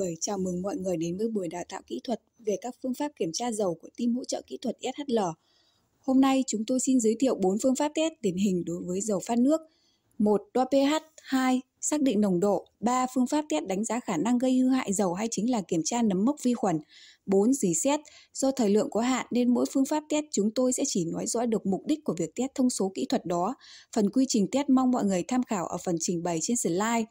người chào mừng mọi người đến với buổi đào tạo kỹ thuật về các phương pháp kiểm tra dầu của team hỗ trợ kỹ thuật SHL. Hôm nay chúng tôi xin giới thiệu 4 phương pháp test điển hình đối với dầu phát nước. 1. Đo pH 2. Xác định nồng độ 3. Phương pháp test đánh giá khả năng gây hư hại dầu hay chính là kiểm tra nấm mốc vi khuẩn 4. Dì xét Do thời lượng có hạn nên mỗi phương pháp test chúng tôi sẽ chỉ nói rõ được mục đích của việc test thông số kỹ thuật đó. Phần quy trình test mong mọi người tham khảo ở phần trình bày trên slide.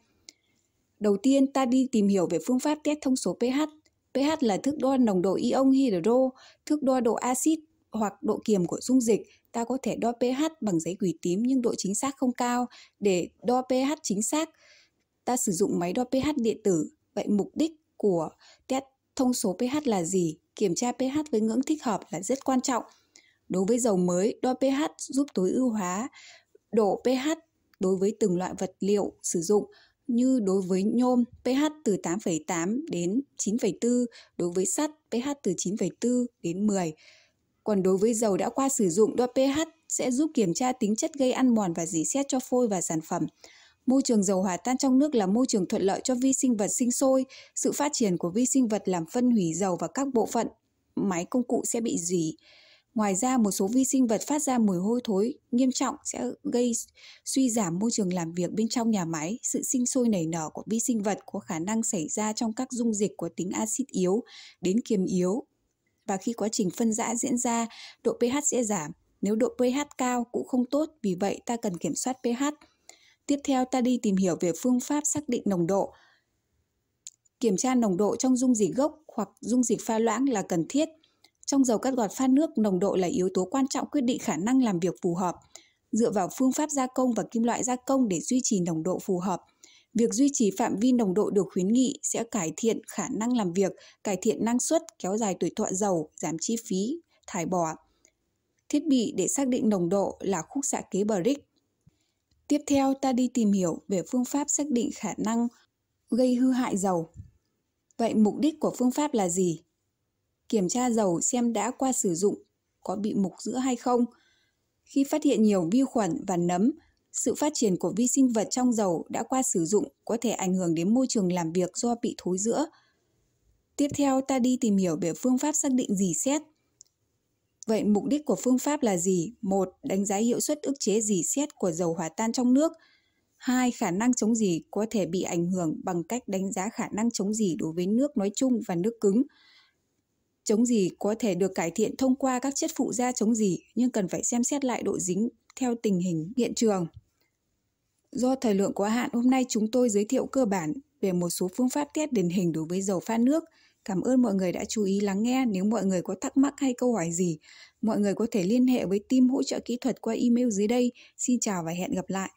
Đầu tiên ta đi tìm hiểu về phương pháp test thông số pH. pH là thước đo nồng độ ion hydro, thước đo độ axit hoặc độ kiềm của dung dịch. Ta có thể đo pH bằng giấy quỷ tím nhưng độ chính xác không cao. Để đo pH chính xác, ta sử dụng máy đo pH điện tử. Vậy mục đích của test thông số pH là gì? Kiểm tra pH với ngưỡng thích hợp là rất quan trọng. Đối với dầu mới, đo pH giúp tối ưu hóa độ pH đối với từng loại vật liệu sử dụng như đối với nhôm pH từ 8,8 đến 9,4, đối với sắt pH từ 9,4 đến 10. Còn đối với dầu đã qua sử dụng, đo pH sẽ giúp kiểm tra tính chất gây ăn mòn và dỉ xét cho phôi và sản phẩm. Môi trường dầu hòa tan trong nước là môi trường thuận lợi cho vi sinh vật sinh sôi. Sự phát triển của vi sinh vật làm phân hủy dầu và các bộ phận máy công cụ sẽ bị dỉ Ngoài ra, một số vi sinh vật phát ra mùi hôi thối nghiêm trọng sẽ gây suy giảm môi trường làm việc bên trong nhà máy. Sự sinh sôi nảy nở của vi sinh vật có khả năng xảy ra trong các dung dịch có tính axit yếu đến kiềm yếu. Và khi quá trình phân rã diễn ra, độ pH sẽ giảm. Nếu độ pH cao cũng không tốt, vì vậy ta cần kiểm soát pH. Tiếp theo ta đi tìm hiểu về phương pháp xác định nồng độ. Kiểm tra nồng độ trong dung dịch gốc hoặc dung dịch pha loãng là cần thiết trong dầu cắt gọt phát nước, nồng độ là yếu tố quan trọng quyết định khả năng làm việc phù hợp. Dựa vào phương pháp gia công và kim loại gia công để duy trì nồng độ phù hợp. Việc duy trì phạm vi nồng độ được khuyến nghị sẽ cải thiện khả năng làm việc, cải thiện năng suất, kéo dài tuổi thọ dầu, giảm chi phí, thải bỏ. Thiết bị để xác định nồng độ là khúc xạ kế Briggs. Tiếp theo ta đi tìm hiểu về phương pháp xác định khả năng gây hư hại dầu. Vậy mục đích của phương pháp là gì? kiểm tra dầu xem đã qua sử dụng, có bị mục giữa hay không. Khi phát hiện nhiều vi khuẩn và nấm, sự phát triển của vi sinh vật trong dầu đã qua sử dụng có thể ảnh hưởng đến môi trường làm việc do bị thối rữa. Tiếp theo ta đi tìm hiểu về phương pháp xác định dì xét. Vậy mục đích của phương pháp là gì? Một, Đánh giá hiệu suất ức chế dì xét của dầu hòa tan trong nước. 2. Khả năng chống dì có thể bị ảnh hưởng bằng cách đánh giá khả năng chống dì đối với nước nói chung và nước cứng chống gì có thể được cải thiện thông qua các chất phụ gia chống gì nhưng cần phải xem xét lại độ dính theo tình hình hiện trường. Do thời lượng quá hạn, hôm nay chúng tôi giới thiệu cơ bản về một số phương pháp test điển hình đối với dầu pha nước. Cảm ơn mọi người đã chú ý lắng nghe. Nếu mọi người có thắc mắc hay câu hỏi gì, mọi người có thể liên hệ với team hỗ trợ kỹ thuật qua email dưới đây. Xin chào và hẹn gặp lại.